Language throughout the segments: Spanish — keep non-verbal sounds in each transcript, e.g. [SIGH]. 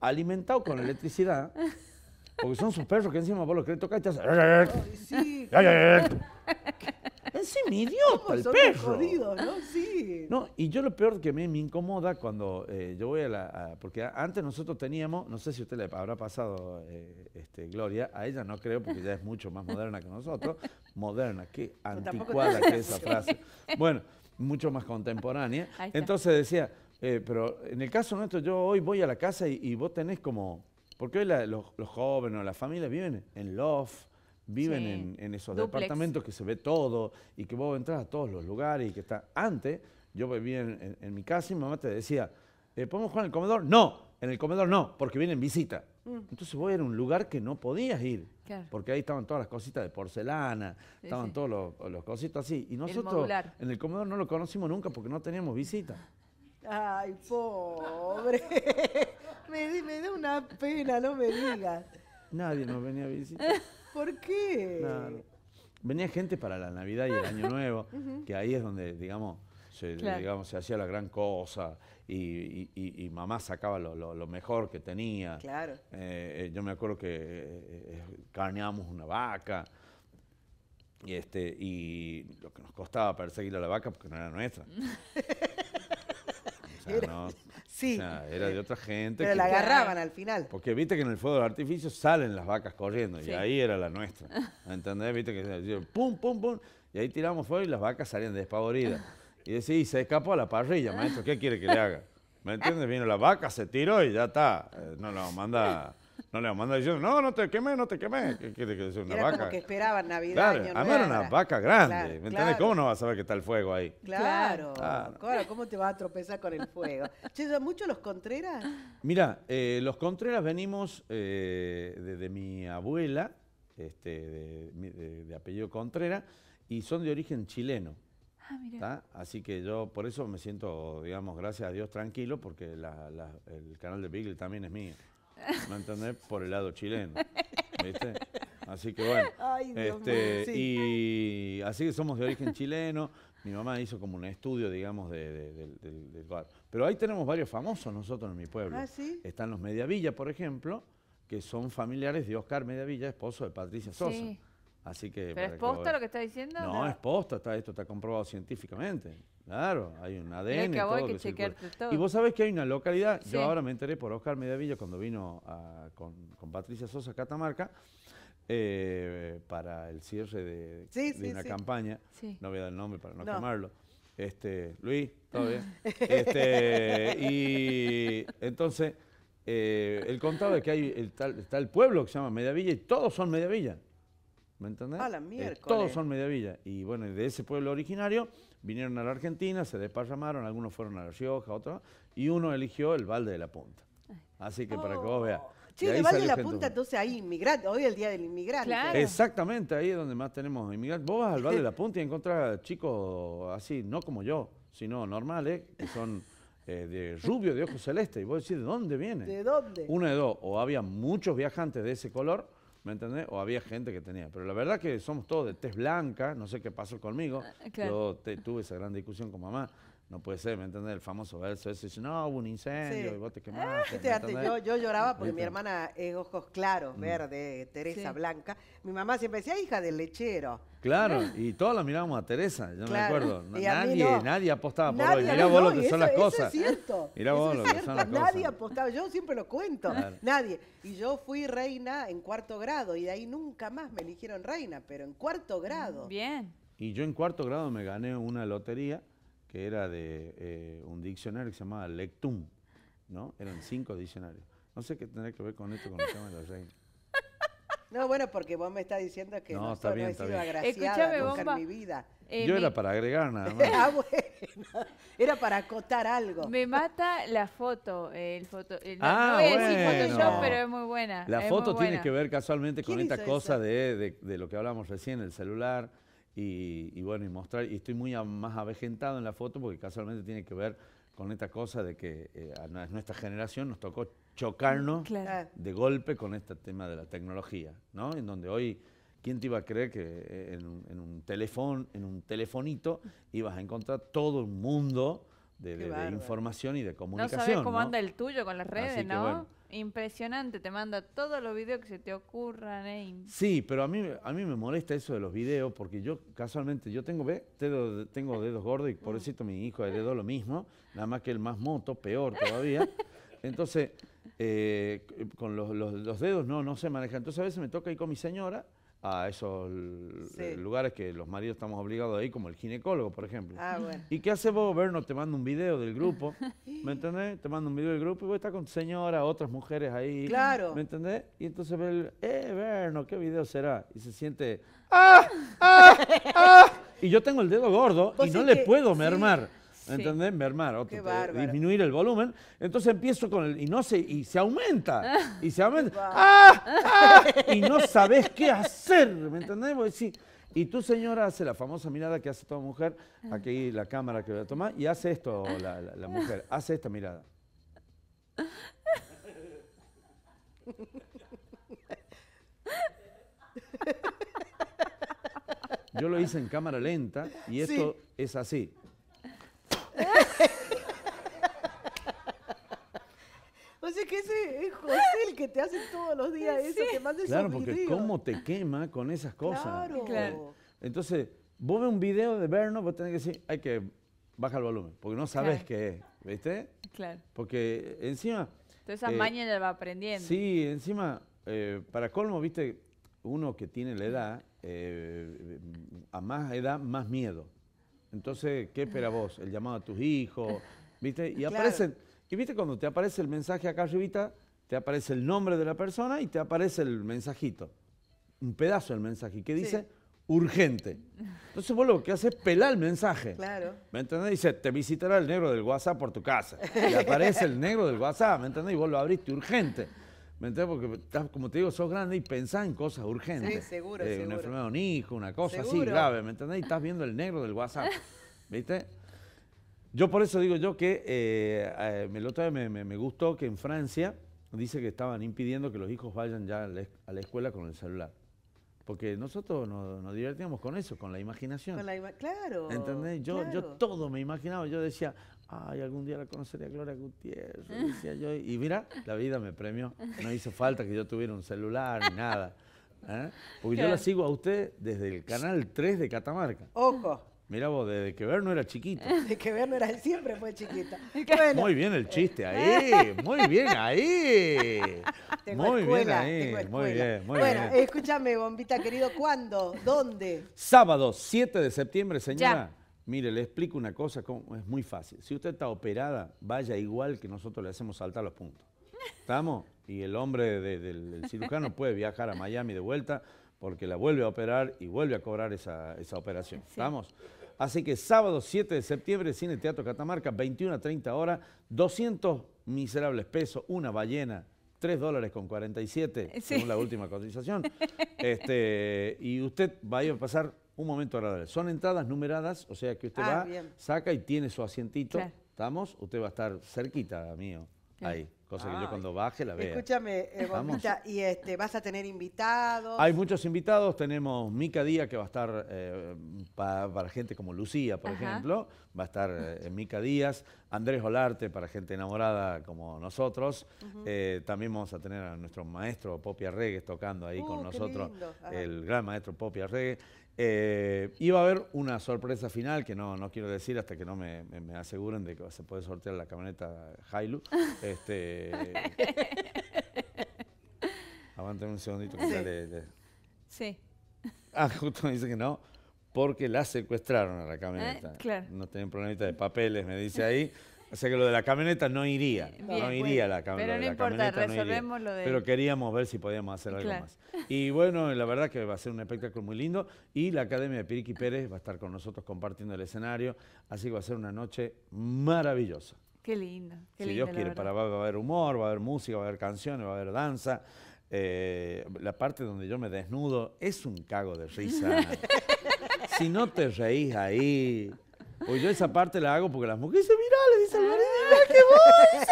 alimentado con electricidad, porque son sus perros que encima vos los querés tocar y te hacen... sí. [LAUGHS] idiota el perro. Jodido, ¿no? Sí. No, y yo lo peor que a me incomoda cuando eh, yo voy a la... porque antes nosotros teníamos, no sé si usted le habrá pasado, eh, este, Gloria, a ella no creo porque ya es mucho más moderna que nosotros. Moderna, qué anticuada que es esa frase. Bueno, mucho más contemporánea. Entonces decía, eh, pero en el caso nuestro, yo hoy voy a la casa y, vos tenés como. Porque hoy los, jóvenes o las familias viven en loft, viven en, esos departamentos que se ve todo y que vos entras a todos los lugares y que está. Antes, yo vivía en, en, mi casa y mi mamá te decía, eh, ¿podemos jugar en el comedor? No, en el comedor no, porque vienen visita. Mm. Entonces vos a un lugar que no podías ir, porque ahí estaban todas las cositas de porcelana, estaban todos los, cositas así. Y nosotros en el comedor no lo conocimos nunca porque no teníamos visitas. Ay, pobre. [LAUGHS] me, me, da una pena, no me digas. Nadie nos venía a visitar. ¿Por qué? Venía gente para la Navidad y el Año Nuevo, [LAUGHS] que ahí es donde, digamos, se, digamos, se hacía la gran cosa y, mamá sacaba lo, lo, mejor que tenía. Claro. Eh, eh, yo me acuerdo que carneábamos eh, carneamos una vaca y, este, y lo que nos costaba perseguir a la vaca porque no era nuestra. [LAUGHS] era, no, [LAUGHS] sí. era de otra gente. Pero que, la agarraban al final. Porque viste que en el fuego de artificio salen las vacas corriendo y ahí era la nuestra. ¿Entendés? Viste que pum, pum, pum. Y ahí tiramos fuego y las vacas salían despavoridas. Y se escapó a la parrilla, maestro, ¿qué quiere que le haga? ¿Me entiendes? Vino la vaca, se tiró y ya está. Eh, no, no, manda... No le mandar diciendo, no, no te quemes no te quemes ¿Qué quiere que sea ah, una era vaca? Como que esperaban Navidad. Claro, año mí era una vaca grande. ¿Me entiendes? ¿Cómo no vas a saber que está el fuego ahí? Claro, claro. ¿Cómo te vas a tropezar con el fuego? [LAUGHS] ¿Che, mucho los Contreras? Mira, eh, los Contreras venimos eh, de, mi abuela, este, de, apellido Contreras, y son de origen chileno. Ah, Así que yo por eso me siento, digamos, gracias a Dios tranquilo, porque el canal de Beagle también es mío. ¿Me entendés? Por el lado chileno. ¿Viste? Así que bueno. [LAUGHS] este, Y así que somos de origen chileno. Mi mamá hizo como un estudio, digamos, de, del, del bar. Pero ahí tenemos varios famosos nosotros en mi pueblo. ¿Ah, sí? Están los Mediavilla, por ejemplo, que son familiares de Oscar Mediavilla, esposo de Patricia Sosa. Sí. Así que. ¿Pero es posta lo, que está diciendo? No, es posta, está, esto está comprobado científicamente. Claro, hay un ADN. todo, Y vos sabés que hay una localidad, yo ahora me enteré por Oscar Mediavilla cuando vino con, Patricia Sosa Catamarca eh, para el cierre de, una campaña. No voy a dar el nombre para no, quemarlo. Este, Luis, todo bien. [LAUGHS] Este, y entonces, eh, él contaba de que hay está el pueblo que se llama Mediavilla y todos son Mediavilla. ¿Me entendés? Eh, todos son Mediavilla. Y bueno, de ese pueblo originario vinieron a la Argentina, se desparramaron, algunos fueron a La Rioja, otros, y uno eligió el Valde de la Punta. Así que para que vos veas. Sí, oh. el Valde de la Punta, entonces ahí inmigrante, hoy es el Día del Inmigrante. Exactamente, ahí es donde más tenemos inmigrantes. Vos vas al Valde de la Punta y encontrás chicos así, no como yo, sino normales, que son eh, de rubio, de ojos celestes. Y vos decís, ¿de dónde viene? ¿De dónde? Uno de dos, o había muchos viajantes de ese color, ¿Me entendés? O había gente que tenía. Pero la verdad que somos todos de tez blanca, no sé qué pasó conmigo. Ah, Yo tuve esa gran discusión con mamá no puede ser, ¿me entiendes? El famoso verso ese dice, no, hubo un incendio y vos te ah, quemaste. yo, lloraba porque mi hermana es eh, ojos claros, mm. verde, Teresa Blanca. Mi mamá siempre decía, hija del lechero. Claro, ah. y todos la mirábamos a Teresa, yo claro. me acuerdo. nadie, nadie apostaba por hoy. Mirá lo que son las cosas. Es cierto. son las cosas. Nadie apostaba, yo siempre lo cuento, nadie. Y yo fui reina en cuarto grado y de ahí nunca más me eligieron reina, pero en cuarto grado. Bien. Y yo en cuarto grado me gané una lotería que era de eh, un diccionario que se llamaba Lectum, ¿no? Eran cinco diccionarios. No sé qué tendrá que ver con esto con el tema de los reyes. [LAUGHS] No, bueno, porque vos me estás diciendo que no, no, está bien, no he nunca en mi vida. Eh, yo era para agregar nada [LAUGHS] más. ah, bueno. Era para acotar algo. Me mata la foto. El foto eh, ah, no voy bueno. a decir Photoshop, pero es muy buena. La foto tiene que ver casualmente con esta cosa de, de, de, lo que hablamos recién, el celular y, bueno, y mostrar, y estoy muy más avejentado en la foto porque casualmente tiene que ver con esta cosa de que eh, a nuestra generación nos tocó chocarnos de golpe con este tema de la tecnología, ¿no? En donde hoy, ¿quién te iba a creer que eh, en un, teléfono, en un telefonito ibas a encontrar todo el mundo de, información y de comunicación? No sabes cómo anda el tuyo con las redes, ¿no? Impresionante, te manda todos los videos que se te ocurran. Eh, sí, pero a mí, a mí me molesta eso de los videos porque yo casualmente, yo tengo, ve Tengo, dedos gordos y [LAUGHS] por eso mi hijo de dedo lo mismo, nada más que el más moto, peor todavía. Entonces, eh, con los, los, dedos no, no se maneja. Entonces a veces me toca ir con mi señora a esos eh, lugares que los maridos estamos obligados a ir, como el ginecólogo, por ejemplo. Ah, ¿Y qué hace vos, Berno? Te mando un video del grupo, [LAUGHS] ¿me entendés? Te mando un video del grupo y vos estás con señoras, otras mujeres ahí. Claro. ¿Me entendés? Y entonces ve el, eh, Berno, ¿qué video será? Y se siente, [LAUGHS] ah, ¡ah! ¡ah! Y yo tengo el dedo gordo y no le puedo mermar. ¿entendés? Mermar, disminuir el volumen. Entonces empiezo con el, y no sé, y se aumenta, [LAUGHS] y se aumenta, ¡Ah! ¡Ah! [LAUGHS] y no sabes qué hacer, ¿me entendés? Y tu señora hace la famosa mirada que hace toda mujer, aquí la cámara que voy a tomar, y hace esto la, mujer, hace esta mirada. [LAUGHS] Yo lo hice en cámara lenta y esto es así. [LAUGHS] O sea que ese es José el que te hace todos los días eso, que Claro, porque cómo te quema con esas cosas. Claro. claro. Entonces, vos ves un video de Berno, vos tenés que decir, hay que bajar el volumen, porque no sabes qué es, ¿viste? Claro. Porque encima... Entonces esa eh, va aprendiendo. Sí, encima, eh, para colmo, viste, uno que tiene la edad, eh, a más edad, más miedo. Entonces, ¿qué espera vos? El llamado a tus hijos, [LAUGHS] ¿viste? Y aparecen, y viste cuando te aparece el mensaje acá arribita, te aparece el nombre de la persona y te aparece el mensajito. Un pedazo del mensaje que dice urgente. Entonces vos lo que haces es pelar el mensaje. Claro. ¿Me entendés? Dice, te visitará el negro del WhatsApp por tu casa. Y [LAUGHS] aparece el negro del WhatsApp, ¿me entendés? Y vos lo abriste urgente. ¿Me entiendes? Porque, como te digo, sos grande y pensás en cosas urgentes. Sí, seguro, eh, Una enfermedad de un hijo, una cosa así grave, ¿me entendés? Y estás viendo el negro del WhatsApp, [LAUGHS] ¿viste? Yo por eso digo yo que, eh, eh, el otro día me, me, gustó que en Francia dice que estaban impidiendo que los hijos vayan ya a la, escuela con el celular. Porque nosotros nos, divertíamos con eso, con la imaginación. Con la claro. ¿Entendés? Yo, yo todo me imaginaba. Yo decía, ay, algún día la conocería Gloria Gutiérrez, decía yo. Y mira, la vida me premió. No hizo falta que yo tuviera un celular ni nada. ¿eh? Porque yo la sigo a usted desde el canal 3 de Catamarca. Ojo. Mira vos, desde que ver no era chiquito. Desde que era, siempre fue chiquito. [LAUGHS] Muy bien el chiste, ahí, [LAUGHS] muy bien, ahí. Tengo muy escuela, bien ahí, muy bien, muy bueno, bien. Bueno, escúchame, bombita querido, ¿cuándo? ¿Dónde? Sábado 7 de septiembre, señora. Mire, le explico una cosa, es muy fácil. Si usted está operada, vaya igual que nosotros le hacemos saltar los puntos. ¿Estamos? Y el hombre del, cirujano puede viajar a Miami de vuelta porque la vuelve a operar y vuelve a cobrar esa, operación. ¿Estamos? Así que sábado 7 de septiembre, Cine Teatro Catamarca, 21 a 30 horas, 200 miserables pesos, una ballena, 3 dólares con 47, es según la última cotización. [LAUGHS] Este, y usted va a, ir a pasar un momento agradable. Son entradas numeradas, o sea que usted ah, va, saca y tiene su asientito. ¿Estamos? Usted va a estar cerquita mío, ahí. Cosa que yo cuando baje la veo. Escúchame, eh, y este, vas a tener invitados. Hay muchos invitados. Tenemos Mica Díaz, que va a estar eh, para gente como Lucía, por ejemplo. Va a estar eh, en Mica Díaz. Andrés Olarte, para gente enamorada como nosotros. también vamos a tener a nuestro maestro Popi Arregues tocando ahí uh, con nosotros. El gran maestro Popi Arregues. Eh, iba a haber una sorpresa final que no, no quiero decir hasta que no me, aseguren de que se puede sortear la camioneta Hailu. [LAUGHS] Este, un segundito que ya le, Sí. [LAUGHS] Ah, justo me dice que no, porque la secuestraron a la camioneta. Ah, claro. No tienen problemita de papeles, me dice ahí. O sea que lo de la camioneta no iría, no iría la, camioneta. Pero no importa, resolvemos lo de... Pero queríamos ver si podíamos hacer algo más. Y bueno, la verdad que va a ser un espectáculo muy lindo y la Academia de Piriqui Pérez va a estar con nosotros compartiendo el escenario, así que va a ser una noche maravillosa. Qué lindo, Si Dios quiere, para, va a haber humor, va a haber música, va a haber canciones, va a haber danza. Eh, la parte donde yo me desnudo es un cago de risa. [LAUGHS] si no te reís ahí... Pues yo esa parte la hago porque las mujeres Ah.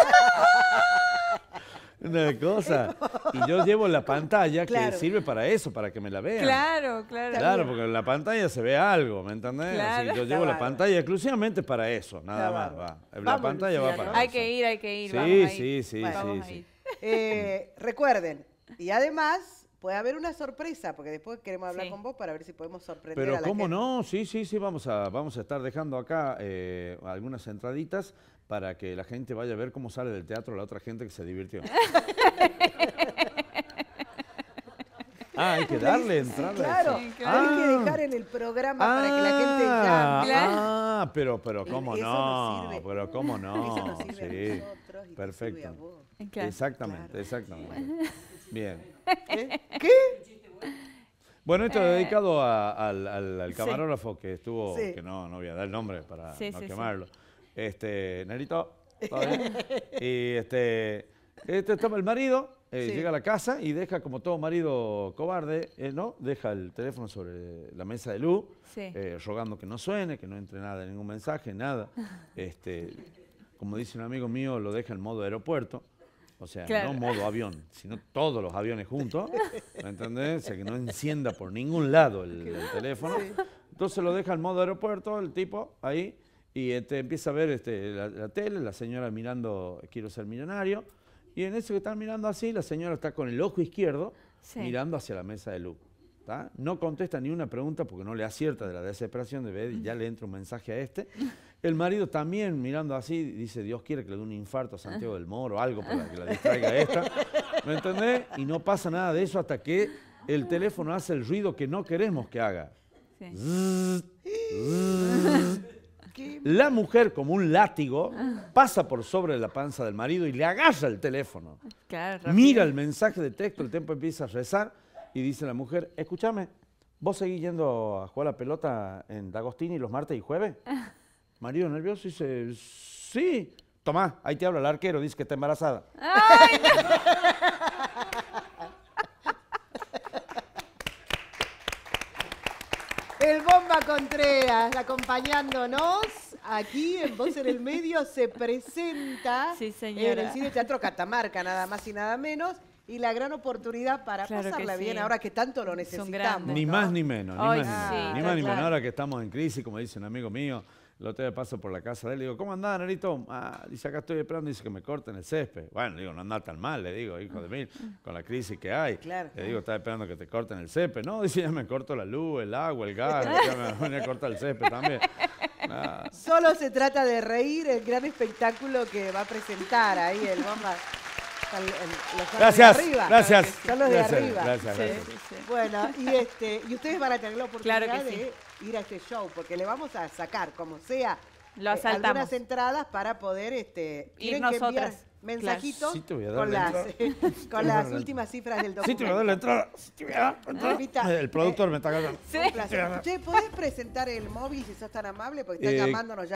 Una cosa. Y yo llevo la pantalla que sirve para eso, para que me la vean. Claro, claro. Claro, porque en la pantalla se ve algo, ¿me entendés? yo llevo la pantalla exclusivamente para eso, nada más. Va. La pantalla va para Hay que ir, hay que ir. Sí, sí, sí, sí, sí. Eh, recuerden, y además puede haber una sorpresa, porque después queremos hablar con vos para ver si podemos sorprender Pero a la cómo no, sí, sí, sí, vamos a, vamos a estar dejando acá eh, algunas entraditas para que la gente vaya a ver cómo sale del teatro la otra gente que se divirtió. [LAUGHS] Ah, hay que darle entrarle. claro, hay que ah. dejar en el programa para que la gente cambie. Ah, ah pero, pero cómo no. Pero cómo no. sí. Perfecto. Exactamente, exactamente. Bien. ¿Eh? ¿Qué? Bueno, esto eh, dedicado al, camarógrafo que estuvo, que no, voy a dar el nombre para no quemarlo. Este, Nerito, y este, este el marido, eh, llega a la casa y deja, como todo marido cobarde, ¿no? Deja el teléfono sobre la mesa de luz, rogando que no suene, que no entre nada, ningún mensaje, nada. Este, como dice un amigo mío, lo deja en modo aeropuerto. O sea, no modo avión, sino todos los aviones juntos, [LAUGHS] ¿me entendés? O sea, que no encienda por ningún lado el, teléfono. Entonces lo deja en modo aeropuerto, el tipo ahí, y este, empieza a ver este, la, tele, la señora mirando Quiero ser millonario, y en eso que están mirando así, la señora está con el ojo izquierdo mirando hacia la mesa de luz. No contesta ni una pregunta porque no le acierta de la desesperación de ver, y ya le entra un mensaje a este, el marido también, mirando así, dice, Dios quiere que le dé un infarto a Santiago del Moro, o algo para que la distraiga esta. ¿Me entendés? Y no pasa nada de eso hasta que el teléfono hace el ruido que no queremos que haga. La mujer, como un látigo, pasa por sobre la panza del marido y le agarra el teléfono. Mira el mensaje de texto, el tiempo empieza a rezar y dice la mujer, escúchame, ¿vos seguís yendo a jugar la pelota en D'Agostini los martes y jueves? Marido nervioso y dice, sí. Tomá, ahí te habla el arquero, dice que está embarazada. el Bomba Contreras, acompañándonos aquí en Voz en el Medio, se presenta en el Cine Teatro Catamarca, nada más y nada menos y la gran oportunidad para pasarla bien ahora que tanto lo necesitamos. ni más ni menos, más, ni, ni más, ni, menos. Ahora que estamos en crisis, como dice un amigo mío, el otro paso por la casa de él, y digo, ¿cómo andás, Narito? Ah, dice, acá estoy esperando, dice que me corten el césped. Bueno, digo, no anda tan mal, le digo, hijo de mil, [LAUGHS] con la crisis que hay. le digo, estás esperando que te corten el césped. No, dice, ya me corto la luz, el agua, el gas, [LAUGHS] ya me voy a cortar el césped también. Ah. Solo se trata de reír el gran espectáculo que va a presentar ahí el bomba gracias, gracias. Gracias, Bueno, este, y, ustedes van a tener la oportunidad de ir a este show, porque le vamos a sacar, como sea, eh, algunas entradas para poder este, ir nosotras. Mensajitos con, las, eh, con las últimas cifras del documento. Sí, te voy a dar la entrada. Te voy a dar la ah, entrada. [LAUGHS] el productor eh, me está cagando. Un presentar el móvil si sos tan amable? Porque está llamándonos ya.